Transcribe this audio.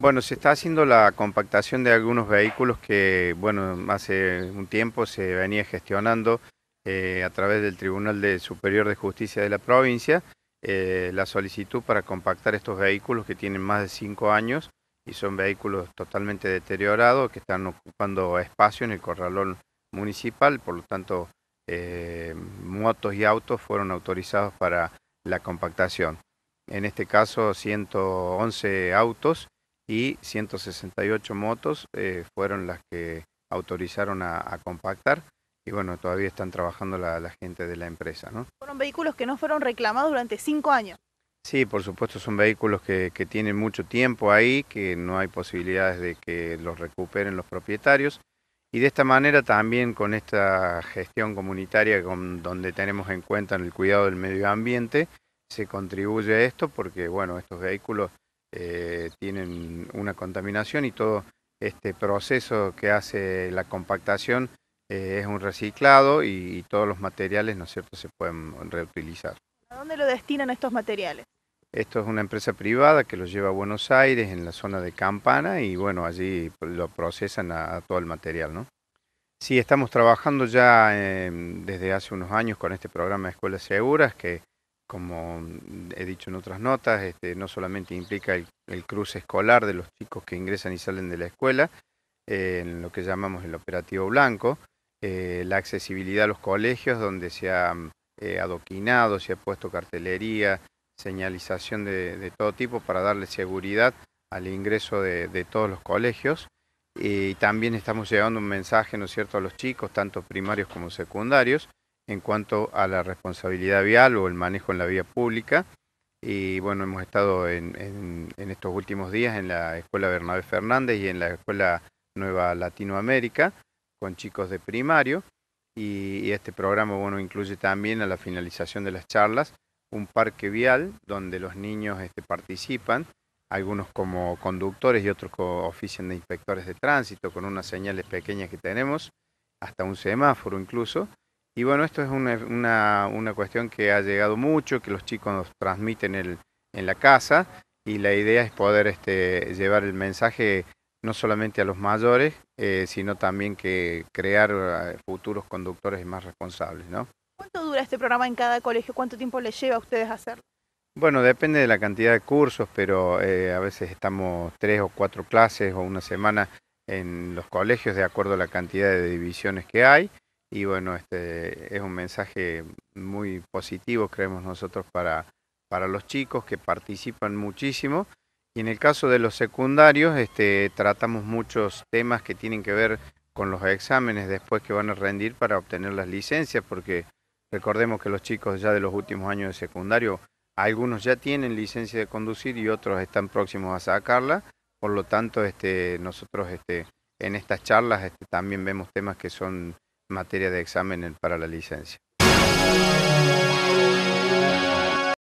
Bueno, se está haciendo la compactación de algunos vehículos que, bueno, hace un tiempo se venía gestionando eh, a través del Tribunal de Superior de Justicia de la provincia eh, la solicitud para compactar estos vehículos que tienen más de cinco años y son vehículos totalmente deteriorados que están ocupando espacio en el corralón municipal, por lo tanto, eh, motos y autos fueron autorizados para la compactación. En este caso, 111 autos y 168 motos eh, fueron las que autorizaron a, compactar y bueno, todavía están trabajando la, gente de la empresa. ¿no? Fueron vehículos que no fueron reclamados durante cinco años. Sí, por supuesto, son vehículos que, tienen mucho tiempo ahí, que no hay posibilidades de que los recuperen los propietarios. Y de esta manera también con esta gestión comunitaria donde tenemos en cuenta el cuidado del medio ambiente, se contribuye a esto porque, bueno, estos vehículos eh, tienen una contaminación y todo este proceso que hace la compactación eh, es un reciclado y, todos los materiales, ¿no cierto?, se pueden reutilizar. ¿A dónde lo destinan estos materiales? Esto es una empresa privada que los lleva a Buenos Aires, en la zona de Campana, y bueno, allí lo procesan a, todo el material, ¿no? Sí, estamos trabajando ya eh, desde hace unos años con este programa de Escuelas Seguras, que como he dicho en otras notas, este, no solamente implica el, cruce escolar de los chicos que ingresan y salen de la escuela, eh, en lo que llamamos el operativo blanco, eh, la accesibilidad a los colegios donde se ha eh, adoquinado, se ha puesto cartelería, señalización de, todo tipo para darle seguridad al ingreso de, de todos los colegios. Y también estamos llevando un mensaje, ¿no es cierto?, a los chicos, tanto primarios como secundarios, en cuanto a la responsabilidad vial o el manejo en la vía pública. Y bueno, hemos estado en, estos últimos días en la Escuela Bernabé Fernández y en la Escuela Nueva Latinoamérica con chicos de primario. Y, este programa bueno, incluye también a la finalización de las charlas un parque vial donde los niños este, participan, algunos como conductores y otros como ofician de inspectores de tránsito, con unas señales pequeñas que tenemos, hasta un semáforo incluso, y bueno, esto es una, cuestión que ha llegado mucho, que los chicos nos transmiten en la casa y la idea es poder este, llevar el mensaje no solamente a los mayores, eh, sino también que crear eh, futuros conductores más responsables. ¿no? ¿Cuánto dura este programa en cada colegio? ¿Cuánto tiempo les lleva a ustedes hacerlo? Bueno, depende de la cantidad de cursos, pero eh, a veces estamos tres o cuatro clases o una semana en los colegios de acuerdo a la cantidad de divisiones que hay y bueno, este es un mensaje muy positivo, creemos nosotros, para, para los chicos que participan muchísimo. Y en el caso de los secundarios, este, tratamos muchos temas que tienen que ver con los exámenes después que van a rendir para obtener las licencias, porque recordemos que los chicos ya de los últimos años de secundario, algunos ya tienen licencia de conducir y otros están próximos a sacarla. Por lo tanto, este, nosotros este, en estas charlas este, también vemos temas que son materia de examen para la licencia.